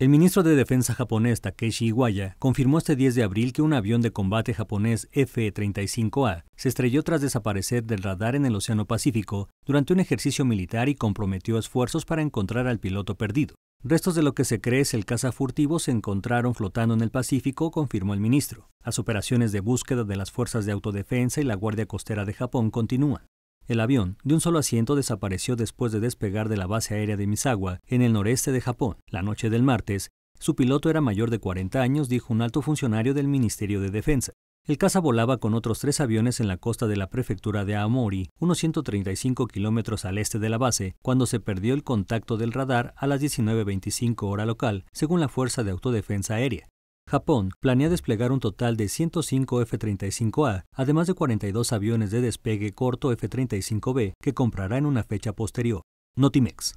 El ministro de Defensa japonés Takeshi Iwaya confirmó este 10 de abril que un avión de combate japonés F-35A se estrelló tras desaparecer del radar en el Océano Pacífico durante un ejercicio militar y comprometió esfuerzos para encontrar al piloto perdido. Restos de lo que se cree es el caza furtivo se encontraron flotando en el Pacífico, confirmó el ministro. Las operaciones de búsqueda de las fuerzas de autodefensa y la Guardia Costera de Japón continúan. El avión de un solo asiento desapareció después de despegar de la base aérea de Misawa, en el noreste de Japón. La noche del martes, su piloto era mayor de 40 años, dijo un alto funcionario del Ministerio de Defensa. El caza volaba con otros tres aviones en la costa de la prefectura de Aomori, unos 135 kilómetros al este de la base, cuando se perdió el contacto del radar a las 19.25 hora local, según la Fuerza de Autodefensa Aérea. Japón planea desplegar un total de 105 F-35A, además de 42 aviones de despegue corto F-35B que comprará en una fecha posterior. Notimex.